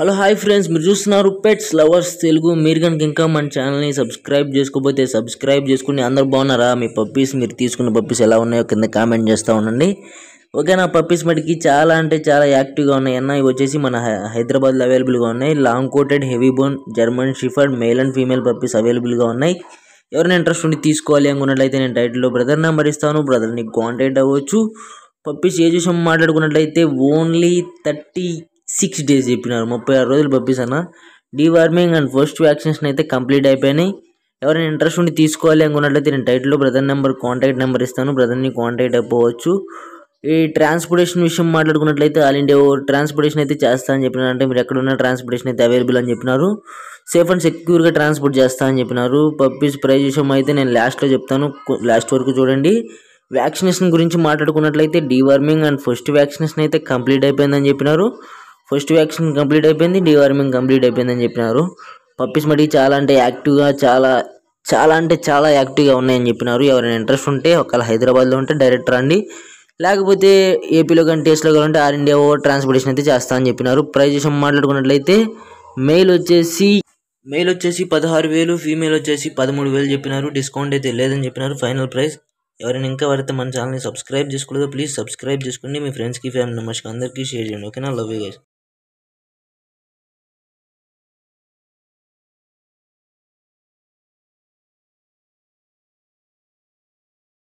hello hi friends మీరు చూస్తున్నారు pets lovers Telugu మీరు కనుక ఇంకా మన ఛానల్ని సబ్స్క్రైబ్ చేసుకోకపోతే సబ్స్క్రైబ్ చేసుకుని అందరు బాగున్నారా మీ పప్పీస్ మీరు తీసుకున్న పప్పీస్ ఎలా ఉన్నాయో కింద కామెంట్ చేస్తూ ఉండండి ఓకే నా పప్పీస్ మటుకి చాలా అంటే చాలా యాక్టివ్గా ఉన్నాయి అన్న ఇవి వచ్చేసి మన హైదరాబాద్లో అవైలబుల్గా ఉన్నాయి long coated heavy bone German shepherd male and female puppies అవైలబుల్గా ఉన్నాయి ఎవరైనా ఇంట్రెస్ట్ ఉండి తీసుకోవాలి అనుకున్నట్లయితే నేను టైటిల్లో బ్రదర్ నెంబర్ ఇస్తాను బ్రదర్ని కాంటాక్ట్ అవ్వచ్చు పప్పీస్ ఏ చూసాం మాట్లాడుకున్నట్లయితే ఓన్లీ థర్టీ సిక్స్ డేస్ చెప్పినారు ముప్పై ఆరు రోజులు పంపిస్తాను డీవార్మింగ్ అండ్ ఫస్ట్ వ్యాక్సినేషన్ అయితే కంప్లీట్ అయిపోయినాయి ఎవరైనా ఇంట్రెస్ట్ ఉండి తీసుకోవాలి అనుకున్నట్లయితే నేను టైటిల్లో బ్రదర్ నెంబర్ కాంటాక్ట్ నెంబర్ ఇస్తాను బ్రదర్ని కాంటాక్ట్ అయిపోవచ్చు ఈ ట్రాన్స్పోర్టేషన్ విషయం మాట్లాడుకున్నట్లయితే ఆల్ ఇండియా ట్రాన్స్పోర్టేషన్ అయితే చేస్తా అని చెప్పినారు అంటే మీరు ఉన్న ట్రాన్స్పోర్టేషన్ అయితే అవైలబుల్ అని చెప్పినారు సేఫ్ అండ్ సెక్యూర్గా ట్రాన్స్పోర్ట్ చేస్తా అని చెప్పినారు పప్పీస్ ప్రైజ్ విషయం అయితే నేను లాస్ట్లో చెప్తాను లాస్ట్ వరకు చూడండి వ్యాక్సినేషన్ గురించి మాట్లాడుకున్నట్లయితే డీవార్మింగ్ అండ్ ఫస్ట్ వ్యాక్సినేషన్ అయితే కంప్లీట్ అయిపోయిందని చెప్పినారు ఫస్ట్ వ్యాక్సిన్ కంప్లీట్ అయిపోయింది డివార్మింగ్ కంప్లీట్ అయిపోయిందని చెప్పినారు పప్పీస్ మటుకి చాలా అంటే యాక్టివ్గా చాలా చాలా అంటే చాలా యాక్టివ్గా ఉన్నాయని చెప్పినారు ఎవరైనా ఇంట్రెస్ట్ ఉంటే ఒకవేళ హైదరాబాద్లో ఉంటే డైరెక్ట్ రండి లేకపోతే ఏపీలో కానీ టేస్ట్లో కావాలంటే ఆర్ ఇండియా ఓవర్ ట్రాన్స్పోర్టేషన్ అయితే చేస్తా అని చెప్పినారు ప్రైజ్ విషయం మాట్లాడుకున్నట్లయితే మెయిల్ వచ్చేసి మెయిల్ వచ్చేసి పదహారు వేలు ఫీమేల్ వచ్చేసి పదమూడు వేలు చెప్పినారు డిస్కౌంట్ అయితే లేదని చెప్పినారు ఫైనల్ ప్రైస్ ఎవరైనా ఇంకా వరితే మన ఛానల్ని సబ్స్క్రైబ్ చేసుకోలేదో ప్లీజ్ సబ్స్క్రైబ్ చేసుకోండి మీ ఫ్రెండ్స్కి ఫ్యామిలీ మెంబర్స్కి అందరికీ షేర్ చేయండి ఓకేనా లవ్ యూ గైస్